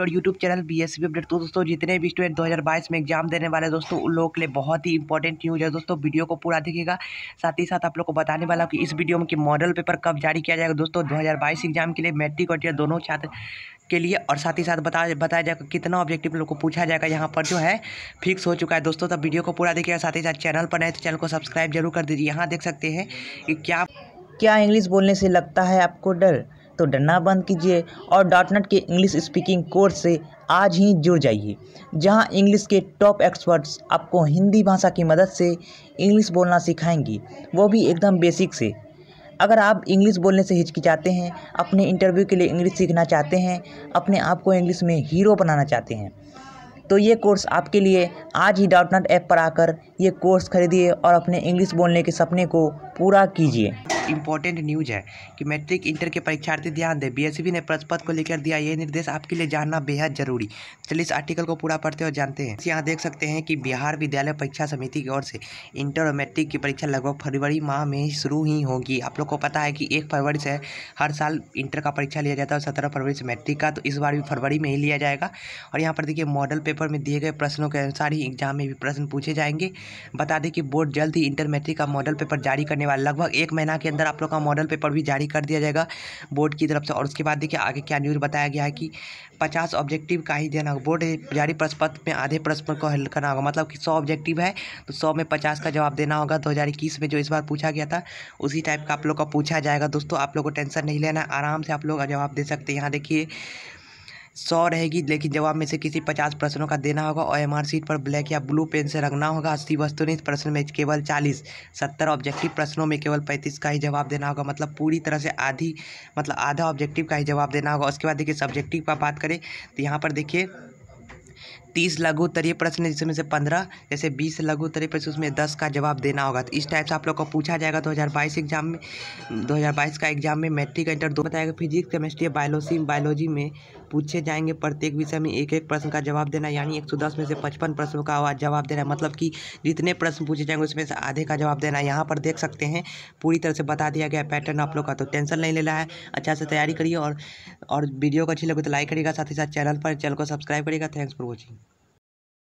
और YouTube channel B S update तो दोस्तों जितने भी स्टूडेंट 2022 में एग्जाम देने वाले दोस्तों उन लोगों के लिए बहुत ही इंपॉर्टेंट न्यूज़ है दोस्तों वीडियो को पूरा देखिएगा साथ ही साथ आप लोग को बताने वाला हूँ कि इस वीडियो में कि मॉडल पेपर कब जारी किया जाएगा दोस्तों दो एग्जाम के लिए मैट्रिक और दोनों छात्र के लिए और साथ ही साथ बता बताया जाएगा कितना ऑब्जेक्टिव लोग को पूछा जाएगा यहाँ पर जो है फिक्स हो चुका है दोस्तों तब वीडियो को पूरा देखिएगा साथ ही साथ चैनल पर नए तो चैनल को सब्सक्राइब जरूर कर दीजिए यहाँ देख सकते हैं कि क्या क्या इंग्लिश बोलने से लगता है आपको डर तो डरना बंद कीजिए और डॉट के इंग्लिश स्पीकिंग कोर्स से आज ही जुड़ जाइए जहां इंग्लिश के टॉप एक्सपर्ट्स आपको हिंदी भाषा की मदद से इंग्लिश बोलना सिखाएंगे वो भी एकदम बेसिक से अगर आप इंग्लिश बोलने से हिचकिचाते हैं अपने इंटरव्यू के लिए इंग्लिश सीखना चाहते हैं अपने आप को इंग्लिश में हीरो बनाना चाहते हैं तो ये कोर्स आपके लिए आज ही डॉट ऐप पर आकर ये कोर्स खरीदिए और अपने इंग्लिश बोलने के सपने को पूरा कीजिए इंपॉर्टेंट न्यूज़ है कि मैट्रिक इंटर के परीक्षार्थी ध्यान दें बी e ने प्रश्नपत्र को लेकर दिया ये निर्देश आपके लिए जानना बेहद जरूरी चलिए इस आर्टिकल को पूरा पढ़ते और जानते हैं यहाँ देख सकते हैं कि बिहार विद्यालय परीक्षा समिति की ओर से इंटर और मैट्रिक की परीक्षा लगभग फरवरी माह में शुरू ही होगी आप लोग को पता है कि एक फरवरी से हर साल इंटर का परीक्षा लिया जाता है और सत्रह फरवरी से मैट्रिक का तो इस बार भी फरवरी में ही लिया जाएगा और यहाँ पर देखिए मॉडल पेपर में दिए गए प्रश्नों के अनुसार ही एग्जाम में भी प्रश्न पूछे जाएंगे बता दें कि बोर्ड जल्द ही इंटर मैट्रिक का मॉडल पेपर जारी करने वाला लगभग एक महीना के अंदर अंदर आप लोग का मॉडल पेपर भी जारी कर दिया जाएगा बोर्ड की तरफ से और उसके बाद देखिए आगे क्या न्यूज़ बताया गया है कि पचास ऑब्जेक्टिव का ही देना होगा बोर्ड जारी प्रश्नपत्र में आधे प्रश्न को हल करना होगा मतलब कि सौ ऑब्जेक्टिव है तो सौ में पचास का जवाब देना होगा दो में जो इस बार पूछा गया था उसी टाइप का आप लोग का पूछा जाएगा दोस्तों आप लोग को टेंशन नहीं लेना आराम से आप लोग जवाब दे सकते हैं यहाँ देखिए सौ रहेगी लेकिन जवाब में से किसी पचास प्रश्नों का देना होगा और एम सीट पर ब्लैक या ब्लू पेन से रंगना होगा अस्सी वस्तुनिष्ठ प्रश्न में केवल चालीस सत्तर ऑब्जेक्टिव प्रश्नों में केवल पैंतीस का ही जवाब देना होगा मतलब पूरी तरह से आधी मतलब आधा ऑब्जेक्टिव का ही जवाब देना होगा उसके बाद देखिए सब्जेक्टिव पर बात करें तो यहाँ पर देखिए तीस लघु उत्तरीय प्रश्न है जिसमें से पंद्रह जैसे बीस लघु उत्तरीय प्रश्न उसमें दस का जवाब देना होगा तो इस टाइप से आप लोग को पूछा जाएगा 2022 एग्जाम में 2022 का एग्जाम में मैट्रिक का इंटर दो बताएगा फिजिक्स केमिस्ट्री बायोलॉजी बायोलॉजी में पूछे जाएंगे प्रत्येक विषय में एक एक प्रश्न का जवाब देना यानी दस में से पचपन प्रश्नों का जवाब देना मतलब कि जितने प्रश्न पूछे जाएंगे उसमें से आधे का जवाब देना यहाँ पर देख सकते हैं पूरी तरह से बता दिया गया पैटर्न आप लोग का तो टेंशन नहीं लेना है अच्छा से तैयारी करिए और और वीडियो को अच्छी लगे तो लाइक करिएगा साथ ही साथ चैनल पर चैनल को सब्सक्राइब करिएगा थैंक्स फॉर वॉचिंग